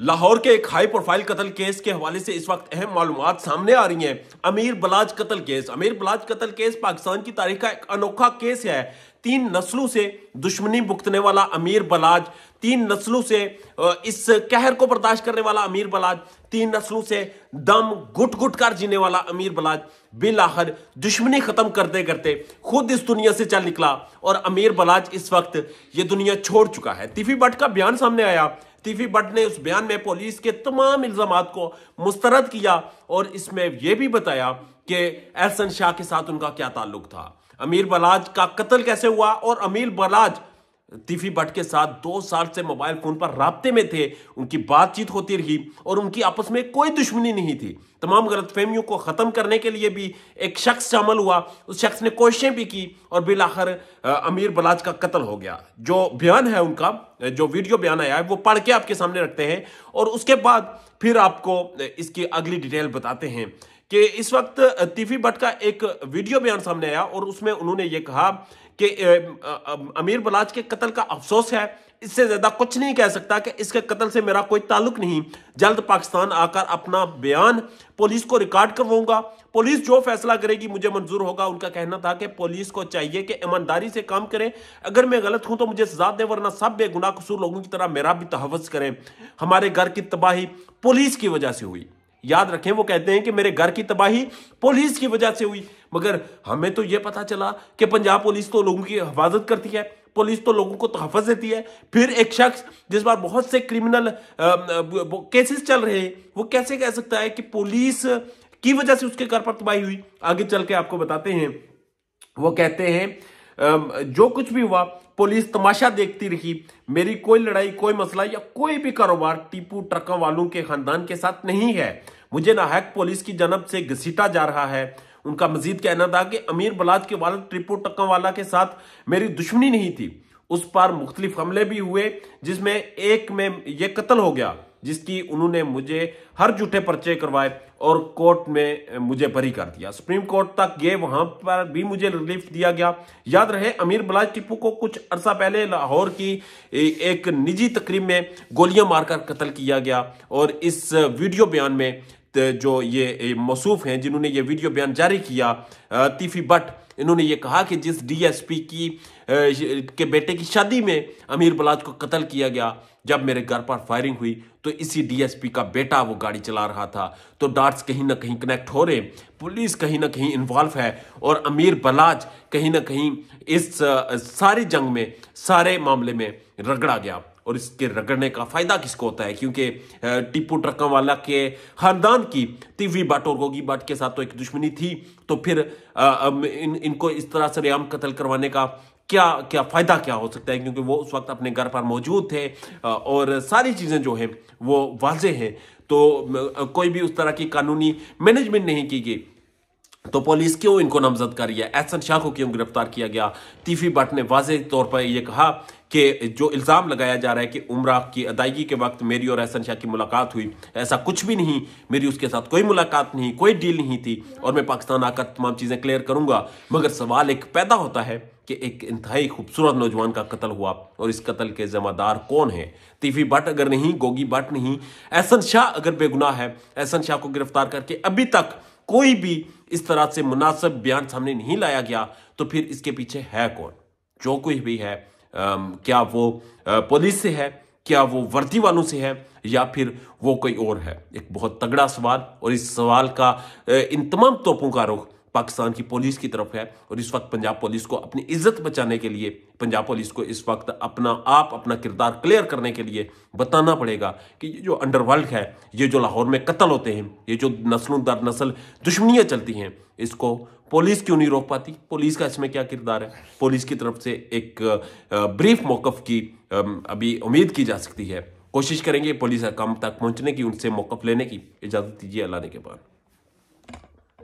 लाहौर के एक high profile कत्ल केस के हवाले से इस वक्त अहम मालूम सामने आ रही हैं अमीर बलाज कत्ल केस अमीर बलाज कत्ल केस पाकिस्तान की तारीख का एक अनोखा केस है तीन नस्लों से दुश्मनी भुगतने वाला अमीर बलाज तीन नस्लों से इस कहर को बर्दाश्त करने वाला अमीर बलाज तीन नस्लों से दम घुट घुट कर जीने वाला अमीर बलाज बिलाहर दुश्मनी खत्म करते करते खुद इस दुनिया से चल निकला और अमीर बलाज इस वक्त ये दुनिया छोड़ चुका है तिफी भट्ट का बयान सामने आया टीफी बट ने उस बयान में पुलिस के तमाम इल्जाम को मुस्तरद किया और इसमें यह भी बताया कि एहसन शाह के साथ उनका क्या ताल्लुक था अमीर बलाज का कत्ल कैसे हुआ और अमीर बलाज तिफी भट्ट के साथ दो साल से मोबाइल फ़ोन पर रबते में थे उनकी बातचीत होती रही और उनकी आपस में कोई दुश्मनी नहीं थी तमाम गलतफहमियों को ख़त्म करने के लिए भी एक शख्स शामिल हुआ उस शख्स ने कोशिशें भी की और बिलाखर अमीर बलाज का कत्ल हो गया जो बयान है उनका जो वीडियो बयान आया है वो पढ़ के आपके सामने रखते हैं और उसके बाद फिर आपको इसकी अगली डिटेल बताते हैं कि इस वक्त तिफी भट्ट का एक वीडियो बयान सामने आया और उसमें उन्होंने ये कहा कि अमीर बलाज के कत्ल का अफसोस है इससे ज्यादा कुछ नहीं कह सकता कि इसके कत्ल से मेरा कोई ताल्लुक नहीं जल्द पाकिस्तान आकर अपना बयान पुलिस को रिकॉर्ड करवाऊंगा पुलिस जो फैसला करेगी मुझे मंजूर होगा उनका कहना था कि पुलिस को चाहिए कि ईमानदारी से काम करें अगर मैं गलत हूं तो मुझे सजा दें वरना सब बेगुनाह कसूर लोगों की तरह मेरा भी तहवस करें हमारे घर की तबाही पुलिस की वजह से हुई याद रखें वो कहते हैं कि मेरे घर की तबाही पुलिस की वजह से हुई मगर हमें तो यह पता चला कि पंजाब पुलिस तो लोगों की हिफाजत करती है पुलिस तो लोगों को तहफ़ देती है फिर एक शख्स जिस बार बहुत से क्रिमिनल केसेस चल रहे हैं वो कैसे कह सकता है कि पुलिस की वजह से उसके घर पर तबाही हुई आगे चल के आपको बताते हैं वो कहते हैं जो कुछ भी हुआ पुलिस तमाशा देखती रही मेरी कोई लड़ाई कोई मसला या कोई भी कारोबार टीपू ट्रकों वालों के खानदान के साथ नहीं है मुझे नाहक पुलिस की जनब से घसीटा जा रहा है उनका मजीद कहना था कि अमीर बलाद के टीपू ट्रकों वाला के साथ मेरी दुश्मनी नहीं थी उस पर मुख्तलिफ हमले भी हुए जिसमें एक में यह कत्ल हो गया जिसकी उन्होंने मुझे हर झूठे पर्चे करवाए और कोर्ट में मुझे बरी कर दिया सुप्रीम कोर्ट तक गए वहां पर भी मुझे रिलीफ दिया गया याद रहे अमीर बलाज टिप्पू को कुछ अरसा पहले लाहौर की एक निजी तकरीब में गोलियां मारकर कत्ल किया गया और इस वीडियो बयान में जो ये मसूफ हैं जिन्होंने ये वीडियो बयान जारी किया तीफी बट इन्होंने ये कहा कि जिस डीएसपी की के बेटे की शादी में अमीर बलाज को कत्ल किया गया जब मेरे घर पर फायरिंग हुई तो इसी डीएसपी का बेटा वो गाड़ी चला रहा था तो डार्ट्स कहीं ना कहीं कनेक्ट हो रहे पुलिस कहीं ना कहीं इन्वॉल्व है और अमीर बलाज कहीं ना कहीं इस सारी जंग में सारे मामले में रगड़ा गया और इसके रगड़ने का फायदा किसको होता है क्योंकि टिप्पू ट्रकों वाला के खानदान की तिवी भट्ट और गोगी बाट के साथ तो एक दुश्मनी थी तो फिर आ, इन, इनको इस तरह से रियाम कत्ल करवाने का क्या क्या फ़ायदा क्या हो सकता है क्योंकि वो उस वक्त अपने घर पर मौजूद थे और सारी चीज़ें जो हैं वो वाजे हैं तो कोई भी उस तरह की कानूनी मैनेजमेंट नहीं की गई तो पुलिस क्यों इनको नामजद कर रही है एहसन शाह को क्यों गिरफ्तार किया गया तीफी भट्ट ने वाजह तौर पर यह कहा कि जो इल्ज़ाम लगाया जा रहा है कि उम्र की अदायगी के वक्त मेरी और एहसन शाह की मुलाकात हुई ऐसा कुछ भी नहीं मेरी उसके साथ कोई मुलाकात नहीं कोई डील नहीं थी और मैं पाकिस्तान आकर तमाम चीज़ें क्लियर करूंगा मगर सवाल एक पैदा होता है कि एक इंतहाई खूबसूरत नौजवान का कत्ल हुआ और इस कत्ल के जमादार कौन है तीफी भट्ट अगर नहीं गोगी भट्ट नहीं एहसन शाह अगर बेगुनाह है एहसन शाह को गिरफ्तार करके अभी तक कोई भी इस तरह से मुनासिब बयान सामने नहीं लाया गया तो फिर इसके पीछे है कौन जो कोई भी है आ, क्या वो पुलिस से है क्या वो वर्दी वालों से है या फिर वो कोई और है एक बहुत तगड़ा सवाल और इस सवाल का इन तमाम तोपों का रुख पाकिस्तान की पुलिस की तरफ है और इस वक्त पंजाब पुलिस को अपनी इज्जत बचाने के लिए पंजाब पुलिस को इस वक्त अपना आप अपना किरदार क्लियर करने के लिए बताना पड़ेगा कि ये जो अंडरवर्ल्ड है ये जो लाहौर में कत्ल होते हैं ये जो नस्लों दर नस्ल दुश्मनियाँ चलती हैं इसको पुलिस क्यों नहीं रोक पाती पुलिस का इसमें क्या किरदार है पुलिस की तरफ से एक ब्रीफ मौकफ की अभी उम्मीद की जा सकती है कोशिश करेंगे पुलिस काम तक पहुंचने की उनसे मौकफ लेने की इजाज़त दीजिए अल्लाह ने के बाद